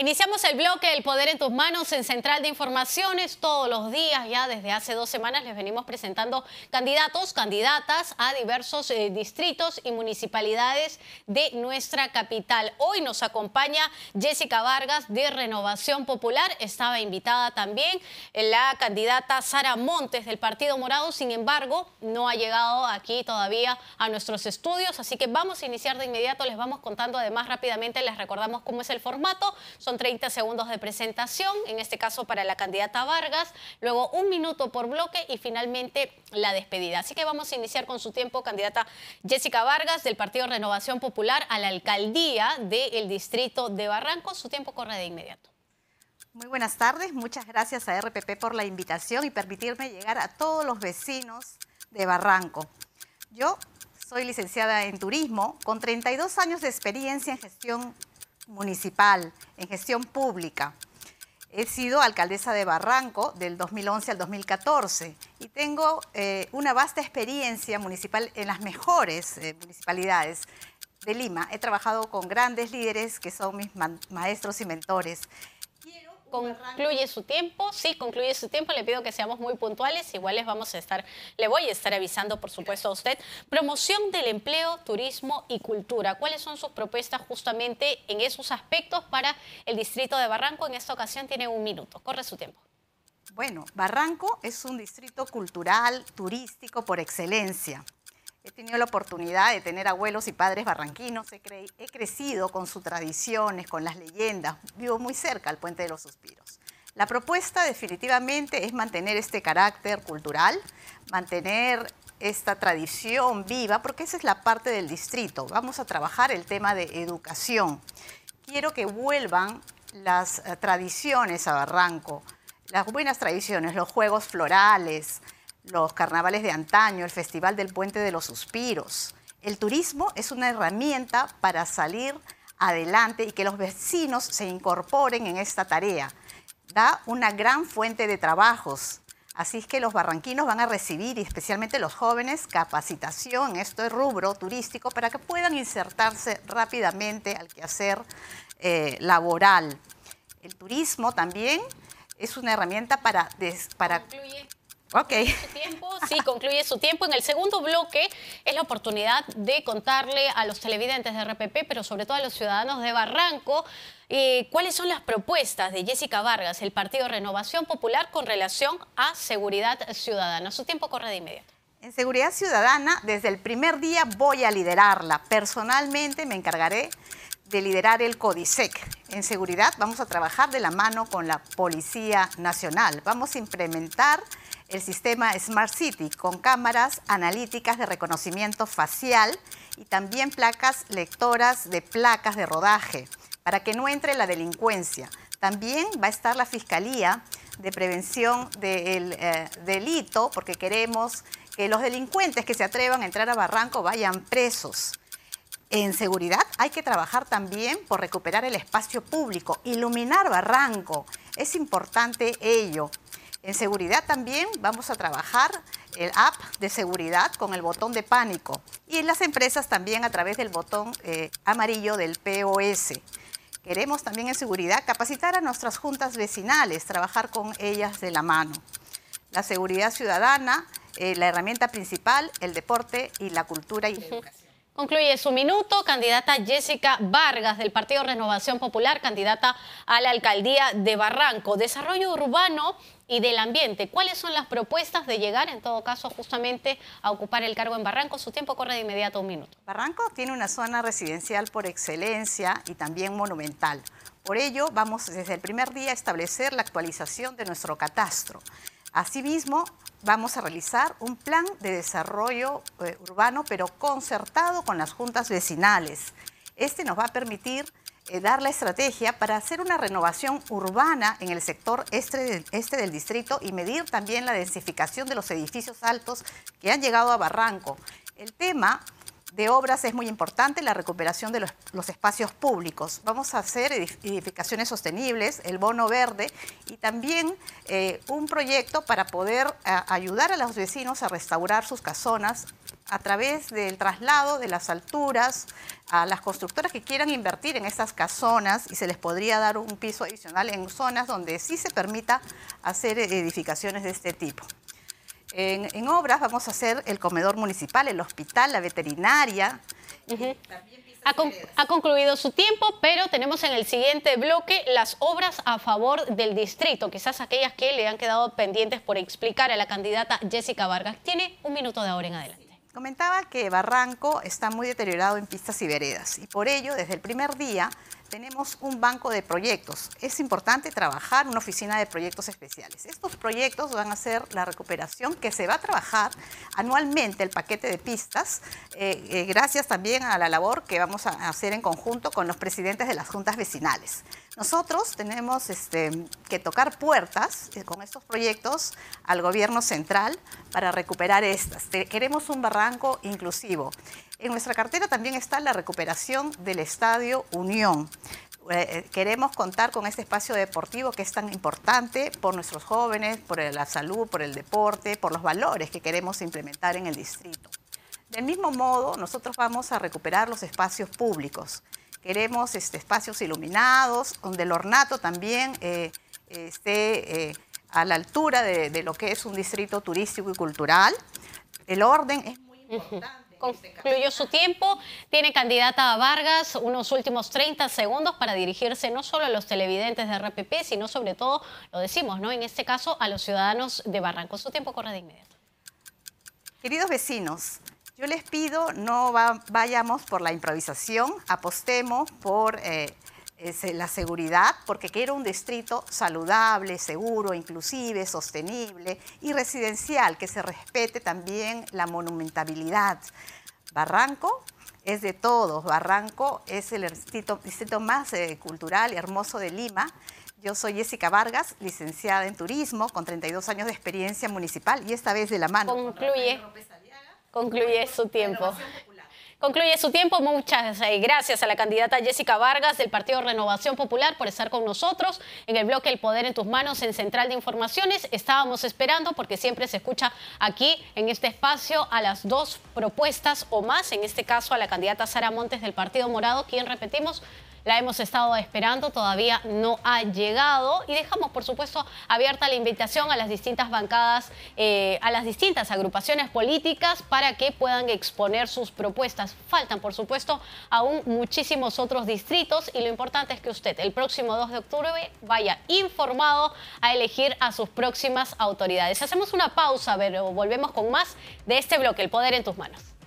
Iniciamos el bloque El Poder en tus manos en Central de Informaciones. Todos los días, ya desde hace dos semanas, les venimos presentando candidatos, candidatas a diversos eh, distritos y municipalidades de nuestra capital. Hoy nos acompaña Jessica Vargas de Renovación Popular. Estaba invitada también eh, la candidata Sara Montes del Partido Morado. Sin embargo, no ha llegado aquí todavía a nuestros estudios. Así que vamos a iniciar de inmediato. Les vamos contando además rápidamente, les recordamos cómo es el formato son 30 segundos de presentación, en este caso para la candidata Vargas, luego un minuto por bloque y finalmente la despedida. Así que vamos a iniciar con su tiempo, candidata Jessica Vargas del Partido Renovación Popular a la alcaldía del distrito de Barranco. Su tiempo corre de inmediato. Muy buenas tardes, muchas gracias a RPP por la invitación y permitirme llegar a todos los vecinos de Barranco. Yo soy licenciada en turismo con 32 años de experiencia en gestión municipal en gestión pública. He sido alcaldesa de Barranco del 2011 al 2014 y tengo eh, una vasta experiencia municipal en las mejores eh, municipalidades de Lima. He trabajado con grandes líderes que son mis maestros y mentores concluye su tiempo, sí, concluye su tiempo, le pido que seamos muy puntuales, igual les vamos a estar, le voy a estar avisando, por supuesto, a usted. Promoción del empleo, turismo y cultura, ¿cuáles son sus propuestas justamente en esos aspectos para el distrito de Barranco? En esta ocasión tiene un minuto, corre su tiempo. Bueno, Barranco es un distrito cultural, turístico por excelencia. He tenido la oportunidad de tener abuelos y padres barranquinos, he, crecido con sus tradiciones, con las leyendas, vivo muy cerca al Puente de los Suspiros. La propuesta definitivamente es mantener este carácter cultural, mantener esta tradición viva, porque esa es la parte del distrito. Vamos a trabajar el tema de educación. Quiero que vuelvan las eh, tradiciones a Barranco, las buenas tradiciones, los juegos florales, los carnavales de antaño, el Festival del Puente de los Suspiros. El turismo es una herramienta para salir adelante y que los vecinos se incorporen en esta tarea. Da una gran fuente de trabajos. Así es que los barranquinos van a recibir, y especialmente los jóvenes, capacitación en este rubro turístico para que puedan insertarse rápidamente al quehacer eh, laboral. El turismo también es una herramienta para... para Ok. Este sí, concluye su tiempo. En el segundo bloque es la oportunidad de contarle a los televidentes de RPP, pero sobre todo a los ciudadanos de Barranco, eh, cuáles son las propuestas de Jessica Vargas, el Partido Renovación Popular, con relación a seguridad ciudadana. Su tiempo corre de inmediato. En Seguridad Ciudadana, desde el primer día voy a liderarla. Personalmente me encargaré de liderar el CODISEC. En seguridad vamos a trabajar de la mano con la Policía Nacional. Vamos a implementar el sistema Smart City con cámaras analíticas de reconocimiento facial y también placas lectoras de placas de rodaje para que no entre la delincuencia. También va a estar la Fiscalía de Prevención del eh, Delito porque queremos que los delincuentes que se atrevan a entrar a Barranco vayan presos. En seguridad hay que trabajar también por recuperar el espacio público, iluminar Barranco. Es importante ello. En seguridad también vamos a trabajar el app de seguridad con el botón de pánico y en las empresas también a través del botón eh, amarillo del POS. Queremos también en seguridad capacitar a nuestras juntas vecinales, trabajar con ellas de la mano. La seguridad ciudadana, eh, la herramienta principal, el deporte y la cultura y la educación. Concluye su minuto candidata Jessica Vargas del Partido Renovación Popular, candidata a la alcaldía de Barranco. Desarrollo urbano y del ambiente. ¿Cuáles son las propuestas de llegar, en todo caso, justamente a ocupar el cargo en Barranco? Su tiempo corre de inmediato un minuto. Barranco tiene una zona residencial por excelencia y también monumental. Por ello, vamos desde el primer día a establecer la actualización de nuestro catastro. Asimismo, vamos a realizar un plan de desarrollo eh, urbano, pero concertado con las juntas vecinales. Este nos va a permitir eh, dar la estrategia para hacer una renovación urbana en el sector este, este del distrito y medir también la densificación de los edificios altos que han llegado a Barranco. El tema de obras es muy importante la recuperación de los, espacios públicos. Vamos a hacer edificaciones sostenibles, el bono verde y también eh, un proyecto para poder ayudar a los vecinos a restaurar sus casonas a través del traslado de las alturas a las constructoras que quieran invertir en esas casonas y se les podría dar un piso adicional en zonas donde sí se permita hacer eh, edificaciones de este tipo. En, obras vamos a hacer el comedor municipal, el hospital, la veterinaria. ha, concluido su tiempo, pero tenemos en el siguiente bloque las obras a favor del distrito, quizás aquellas que le han quedado pendientes por explicar a la candidata Jessica Vargas. Tiene un minuto de hora en adelante. Comentaba que Barranco está muy deteriorado en pistas y veredas y por ello, desde el primer día, tenemos un banco de proyectos. Es importante trabajar una oficina de proyectos especiales. Estos proyectos van a ser la recuperación que se va a trabajar anualmente, el paquete de pistas, eh, eh, gracias también a la labor que vamos a hacer en conjunto con los presidentes de las juntas vecinales. Nosotros tenemos este, que tocar puertas eh, con estos proyectos al gobierno central para recuperar estas. Queremos un barranco inclusivo. En nuestra cartera también está la recuperación del Estadio Unión. Eh, eh, queremos contar con este espacio deportivo que es tan importante por nuestros jóvenes, por la salud, por el deporte, por los valores que queremos implementar en el distrito. Del mismo modo, nosotros vamos a recuperar los espacios públicos. Queremos este, espacios iluminados, donde el ornato también eh, esté a la altura de lo que es un distrito turístico y cultural. El orden es muy importante concluyó su tiempo. Tiene candidata Vargas unos últimos 30 segundos para dirigirse no solo a los televidentes de RPP, sino sobre todo, lo decimos, ¿no? En este caso, a los ciudadanos de Barranco. Su tiempo corre de inmediato. Queridos vecinos, yo les pido no vayamos por la improvisación, apostemos por eh, es eh, la seguridad, porque quiero un distrito saludable, seguro, inclusive, sostenible y residencial, que se respete también la monumentabilidad. Barranco es de todos, Barranco es el distrito, más eh, cultural y hermoso de Lima. Yo soy Jessica Vargas, licenciada en turismo, con 32 años de experiencia municipal y esta vez de la mano. Concluye, concluye su tiempo. Concluye su tiempo. Muchas eh, gracias a la candidata Jessica Vargas del Partido Renovación Popular por estar con nosotros en el bloque El Poder en tus manos en Central de Informaciones. Estábamos esperando porque siempre se escucha aquí en este espacio a las dos propuestas o más, en este caso a la candidata Sara Montes del Partido Morado, quien repetimos la hemos estado esperando, todavía no ha llegado y dejamos, por supuesto, abierta la invitación a las distintas bancadas, eh, a las distintas agrupaciones políticas para que puedan exponer sus propuestas. Faltan, por supuesto, aún muchísimos otros distritos y lo importante es que usted el próximo 2 de octubre vaya informado a elegir a sus próximas autoridades. Hacemos una pausa, pero volvemos con más de este bloque, El Poder en tus manos.